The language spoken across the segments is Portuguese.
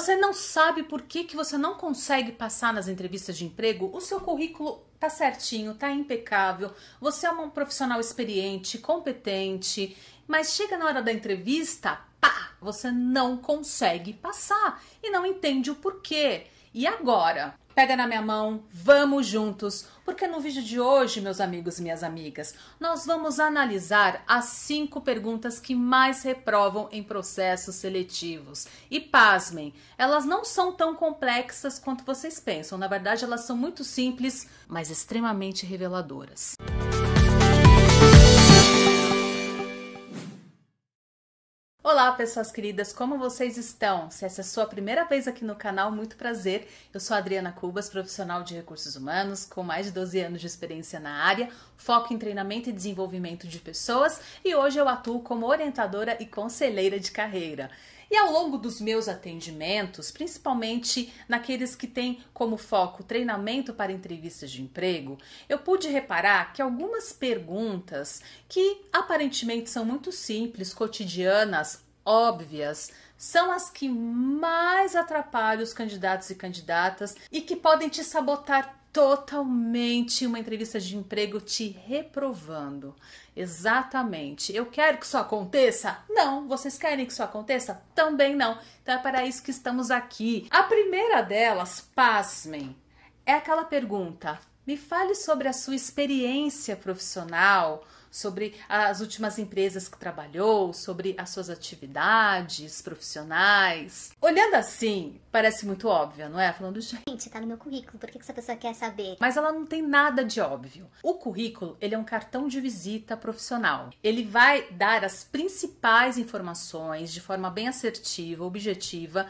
Você não sabe por que, que você não consegue passar nas entrevistas de emprego? O seu currículo tá certinho, tá impecável. Você é um profissional experiente, competente, mas chega na hora da entrevista, pá, você não consegue passar e não entende o porquê. E agora? Pega na minha mão, vamos juntos, porque no vídeo de hoje, meus amigos e minhas amigas, nós vamos analisar as cinco perguntas que mais reprovam em processos seletivos. E pasmem, elas não são tão complexas quanto vocês pensam, na verdade, elas são muito simples, mas extremamente reveladoras. Música Olá, pessoas queridas, como vocês estão? Se essa é a sua primeira vez aqui no canal, muito prazer. Eu sou Adriana Cubas, profissional de recursos humanos, com mais de 12 anos de experiência na área, foco em treinamento e desenvolvimento de pessoas e hoje eu atuo como orientadora e conselheira de carreira. E ao longo dos meus atendimentos, principalmente naqueles que têm como foco treinamento para entrevistas de emprego, eu pude reparar que algumas perguntas que aparentemente são muito simples, cotidianas, óbvias são as que mais atrapalham os candidatos e candidatas e que podem te sabotar totalmente uma entrevista de emprego te reprovando. Exatamente. Eu quero que isso aconteça? Não. Vocês querem que isso aconteça? Também não. Então é para isso que estamos aqui. A primeira delas, pasmem, é aquela pergunta: me fale sobre a sua experiência profissional sobre as últimas empresas que trabalhou, sobre as suas atividades profissionais. Olhando assim, parece muito óbvio, não é? Falando, gente, tá no meu currículo, por que essa pessoa quer saber? Mas ela não tem nada de óbvio. O currículo, ele é um cartão de visita profissional. Ele vai dar as principais informações de forma bem assertiva, objetiva,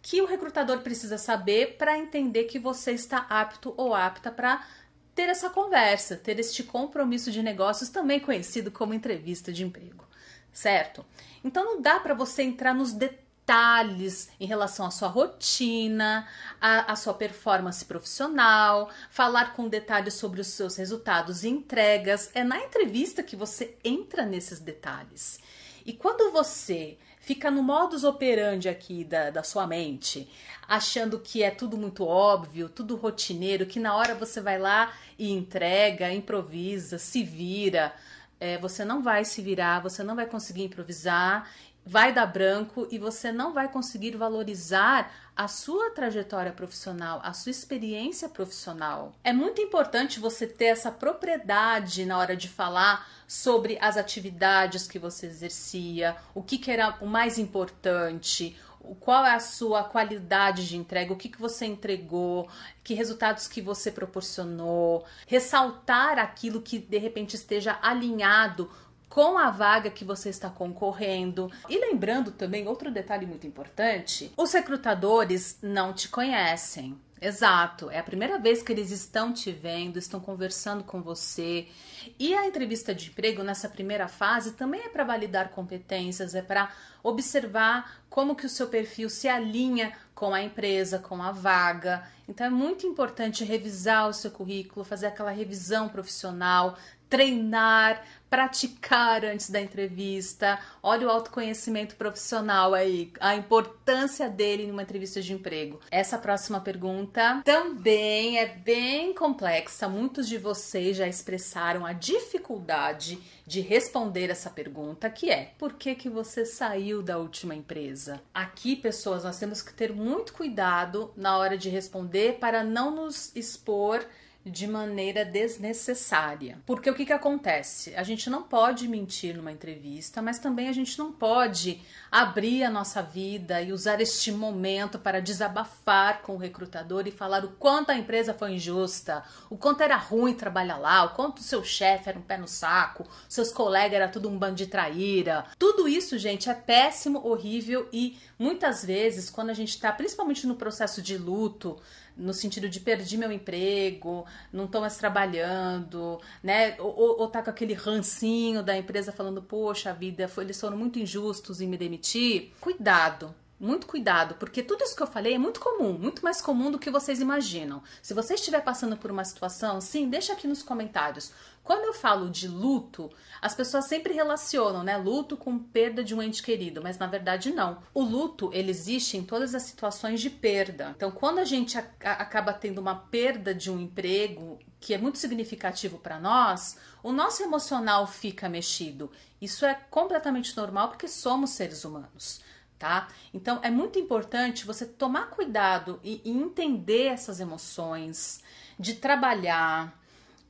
que o recrutador precisa saber para entender que você está apto ou apta para ter essa conversa, ter este compromisso de negócios, também conhecido como entrevista de emprego, certo? Então não dá para você entrar nos detalhes em relação à sua rotina, à, à sua performance profissional, falar com detalhes sobre os seus resultados e entregas. É na entrevista que você entra nesses detalhes. E quando você fica no modus operandi aqui da, da sua mente, achando que é tudo muito óbvio, tudo rotineiro, que na hora você vai lá e entrega, improvisa, se vira. É, você não vai se virar, você não vai conseguir improvisar vai dar branco e você não vai conseguir valorizar a sua trajetória profissional, a sua experiência profissional. É muito importante você ter essa propriedade na hora de falar sobre as atividades que você exercia, o que, que era o mais importante, qual é a sua qualidade de entrega, o que, que você entregou, que resultados que você proporcionou, ressaltar aquilo que de repente esteja alinhado com a vaga que você está concorrendo. E lembrando também outro detalhe muito importante: os recrutadores não te conhecem. Exato, é a primeira vez que eles estão te vendo, estão conversando com você. E a entrevista de emprego nessa primeira fase também é para validar competências, é para observar como que o seu perfil se alinha com a empresa, com a vaga. Então é muito importante revisar o seu currículo, fazer aquela revisão profissional, treinar, praticar antes da entrevista. Olha o autoconhecimento profissional aí, a importância dele numa entrevista de emprego. Essa próxima pergunta também é bem complexa. Muitos de vocês já expressaram a dificuldade de responder essa pergunta, que é: por que que você saiu da última empresa? Aqui, pessoas, nós temos que ter muito cuidado na hora de responder para não nos expor de maneira desnecessária. Porque o que, que acontece? A gente não pode mentir numa entrevista, mas também a gente não pode abrir a nossa vida e usar este momento para desabafar com o recrutador e falar o quanto a empresa foi injusta, o quanto era ruim trabalhar lá, o quanto o seu chefe era um pé no saco, seus colegas era tudo um bando de traíra. Tudo isso, gente, é péssimo, horrível e muitas vezes quando a gente está principalmente no processo de luto, no sentido de perdi meu emprego, não estou mais trabalhando, né? Ou, ou tá com aquele rancinho da empresa falando, poxa vida, foi, eles foram muito injustos em me demitir. Cuidado, muito cuidado, porque tudo isso que eu falei é muito comum, muito mais comum do que vocês imaginam. Se você estiver passando por uma situação, sim, deixa aqui nos comentários. Quando eu falo de luto, as pessoas sempre relacionam, né, luto com perda de um ente querido, mas na verdade não. O luto, ele existe em todas as situações de perda. Então, quando a gente a acaba tendo uma perda de um emprego que é muito significativo para nós, o nosso emocional fica mexido. Isso é completamente normal porque somos seres humanos tá? Então é muito importante você tomar cuidado e, e entender essas emoções, de trabalhar,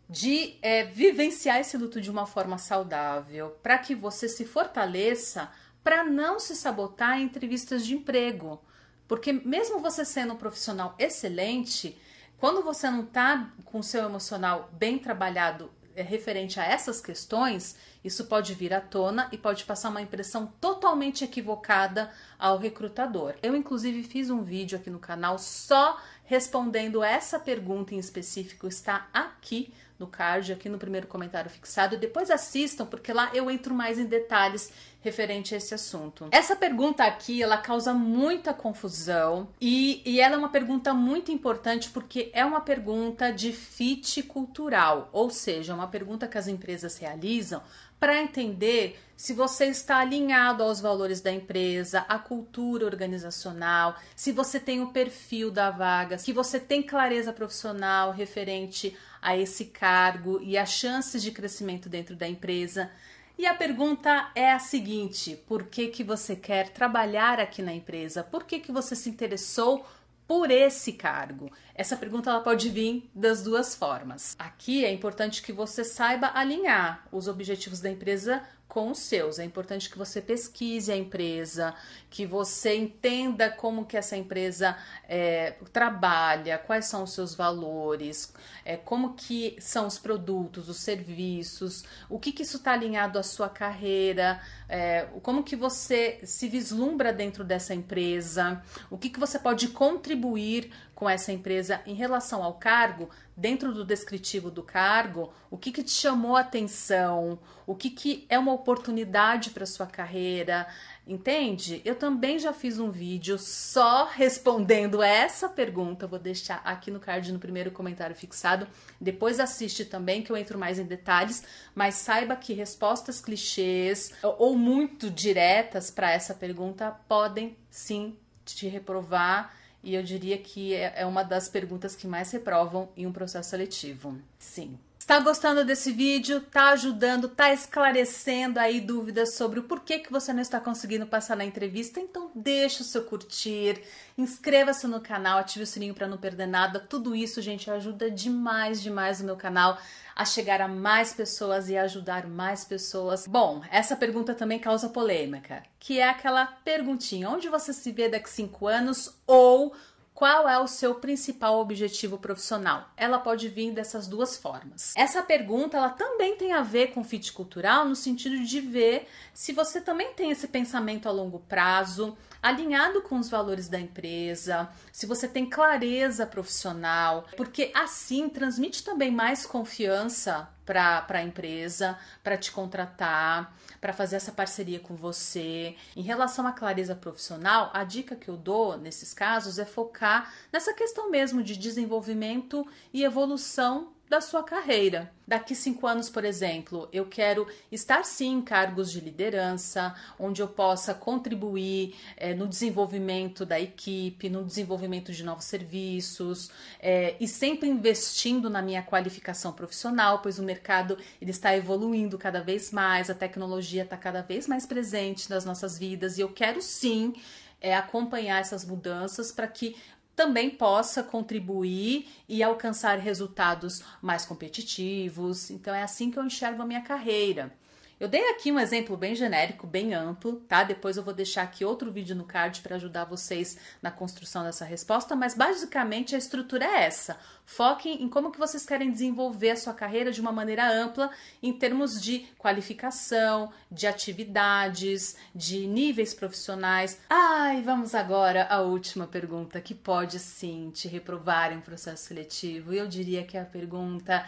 de é, vivenciar esse luto de uma forma saudável, para que você se fortaleça para não se sabotar em entrevistas de emprego. Porque mesmo você sendo um profissional excelente, quando você não está com o seu emocional bem trabalhado, é referente a essas questões, isso pode vir à tona e pode passar uma impressão totalmente equivocada ao recrutador. Eu, inclusive, fiz um vídeo aqui no canal só respondendo essa pergunta em específico, está aqui no card, aqui no primeiro comentário fixado. Depois assistam, porque lá eu entro mais em detalhes referente a esse assunto. Essa pergunta aqui, ela causa muita confusão e, e ela é uma pergunta muito importante porque é uma pergunta de fit cultural, ou seja, uma pergunta que as empresas realizam para entender se você está alinhado aos valores da empresa, à cultura organizacional, se você tem o perfil da vaga, se você tem clareza profissional referente a esse cargo e as chances de crescimento dentro da empresa. E a pergunta é a seguinte: por que, que você quer trabalhar aqui na empresa? Por que, que você se interessou por esse cargo? Essa pergunta ela pode vir das duas formas. Aqui é importante que você saiba alinhar os objetivos da empresa com os seus. É importante que você pesquise a empresa, que você entenda como que essa empresa é, trabalha, quais são os seus valores, é, como que são os produtos, os serviços, o que, que isso está alinhado à sua carreira, é, como que você se vislumbra dentro dessa empresa, o que, que você pode contribuir com essa empresa em relação ao cargo, dentro do descritivo do cargo, o que, que te chamou a atenção, o que, que é uma oportunidade para sua carreira, entende? Eu também já fiz um vídeo só respondendo essa pergunta, vou deixar aqui no card no primeiro comentário fixado. Depois assiste também que eu entro mais em detalhes, mas saiba que respostas clichês ou muito diretas para essa pergunta podem sim te reprovar e eu diria que é, é uma das perguntas que mais reprovam em um processo seletivo. Sim. Está gostando desse vídeo? Está ajudando? Está esclarecendo aí dúvidas sobre o porquê que você não está conseguindo passar na entrevista? Então deixa o seu curtir, inscreva-se no canal, ative o sininho para não perder nada. Tudo isso, gente, ajuda demais, demais o meu canal a chegar a mais pessoas e ajudar mais pessoas. Bom, essa pergunta também causa polêmica, que é aquela perguntinha: onde você se vê daqui cinco anos ou qual é o seu principal objetivo profissional? Ela pode vir dessas duas formas. Essa pergunta ela também tem a ver com fit cultural no sentido de ver se você também tem esse pensamento a longo prazo, alinhado com os valores da empresa, se você tem clareza profissional, porque assim transmite também mais confiança para a empresa, para te contratar, para fazer essa parceria com você. Em relação à clareza profissional, a dica que eu dou nesses casos é focar nessa questão mesmo de desenvolvimento e evolução da sua carreira. Daqui cinco anos, por exemplo, eu quero estar sim em cargos de liderança, onde eu possa contribuir é, no desenvolvimento da equipe, no desenvolvimento de novos serviços é, e sempre investindo na minha qualificação profissional, pois o mercado ele está evoluindo cada vez mais, a tecnologia está cada vez mais presente nas nossas vidas e eu quero sim é acompanhar essas mudanças para que também possa contribuir e alcançar resultados mais competitivos. Então é assim que eu enxergo a minha carreira. Eu dei aqui um exemplo bem genérico, bem amplo, tá? Depois eu vou deixar aqui outro vídeo no card para ajudar vocês na construção dessa resposta, mas basicamente a estrutura é essa. Foquem em como que vocês querem desenvolver a sua carreira de uma maneira ampla em termos de qualificação, de atividades, de níveis profissionais. Ai, ah, vamos agora à última pergunta que pode sim te reprovar em um processo seletivo. Eu diria que é a pergunta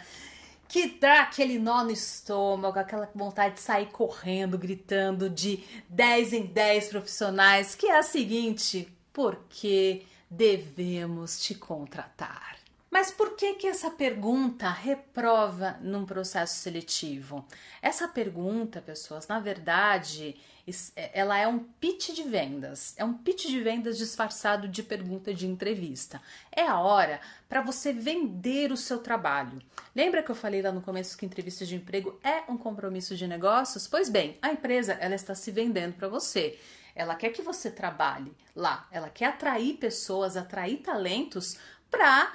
que dá aquele nó no estômago, aquela vontade de sair correndo, gritando de 10 em 10 profissionais, que é a seguinte: por que devemos te contratar? Mas por que que essa pergunta reprova num processo seletivo? Essa pergunta, pessoas, na verdade, é, ela é um pitch de vendas, é um pitch de vendas disfarçado de pergunta de entrevista. É a hora para você vender o seu trabalho. Lembra que eu falei lá no começo que entrevista de emprego é um compromisso de negócios? Pois bem, a empresa ela está se vendendo para você. Ela quer que você trabalhe lá, ela quer atrair pessoas, atrair talentos para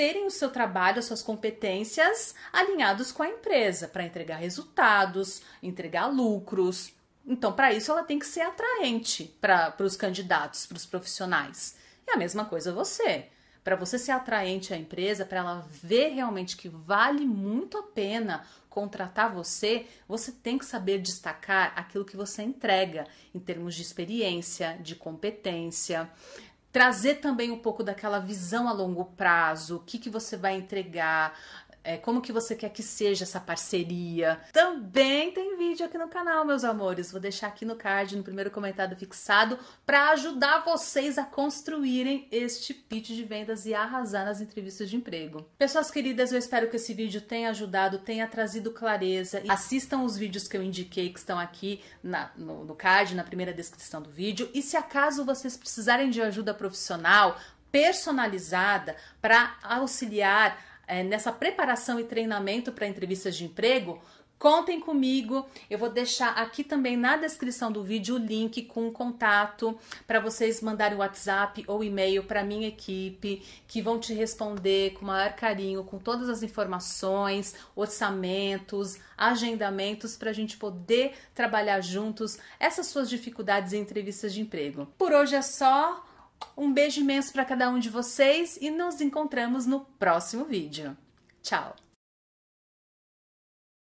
terem o seu trabalho, as suas competências alinhados com a empresa, para entregar resultados, entregar lucros. Então, para isso, ela tem que ser atraente para os candidatos, para os profissionais. É a mesma coisa você. Para você ser atraente à empresa, para ela ver realmente que vale muito a pena contratar você, você tem que saber destacar aquilo que você entrega em termos de experiência, de competência, trazer também um pouco daquela visão a longo prazo, o que, que você vai entregar, é, como que você quer que seja essa parceria. Também tem vídeo aqui no canal, meus amores. Vou deixar aqui no card, no primeiro comentário fixado, para ajudar vocês a construírem este pitch de vendas e arrasar nas entrevistas de emprego. Pessoas queridas, eu espero que esse vídeo tenha ajudado, tenha trazido clareza. Assistam os vídeos que eu indiquei que estão aqui na, no, no card, na primeira descrição do vídeo. E se acaso vocês precisarem de ajuda profissional, personalizada para auxiliar é, nessa preparação e treinamento para entrevistas de emprego, Contem comigo. Eu vou deixar aqui também na descrição do vídeo o link com o contato para vocês mandarem WhatsApp ou e-mail para minha equipe, que vão te responder com o maior carinho, com todas as informações, orçamentos, agendamentos para a gente poder trabalhar juntos essas suas dificuldades em entrevistas de emprego. Por hoje é só. Um beijo imenso para cada um de vocês e nos encontramos no próximo vídeo. Tchau!